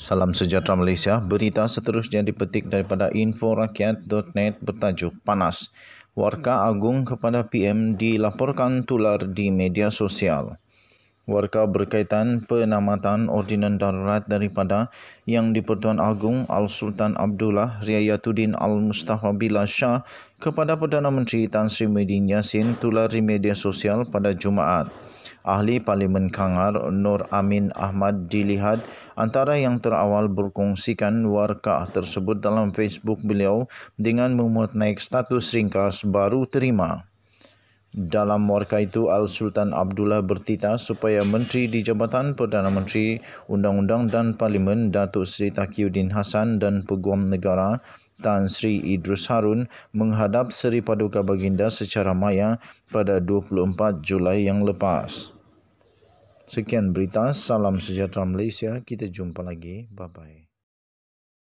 Salam sejahtera Malaysia. Berita seterusnya dipetik daripada inforakyat.net bertajuk Panas. Warga agung kepada PM dilaporkan tular di media sosial. Warga berkaitan penamatan ordinan darurat daripada Yang Dipertuan Agung Al-Sultan Abdullah Riayatuddin Al-Mustafa Bila Shah kepada Perdana Menteri Tan Sri Medin Yassin tular di media sosial pada Jumaat. Ahli Parlimen Kangar Nur Amin Ahmad dilihat antara yang terawal berkongsikan warkah tersebut dalam Facebook beliau dengan memuat naik status ringkas baru terima. Dalam warka itu, Al-Sultan Abdullah bertitah supaya Menteri di Jabatan Perdana Menteri, Undang-Undang dan Parlimen Datuk Seri Takiuddin Hassan dan Peguam Negara Tan Sri Idrus Harun menghadap Seri Paduka Baginda secara maya pada 24 Julai yang lepas. Sekian berita, salam sejahtera Malaysia. Kita jumpa lagi. Bye-bye.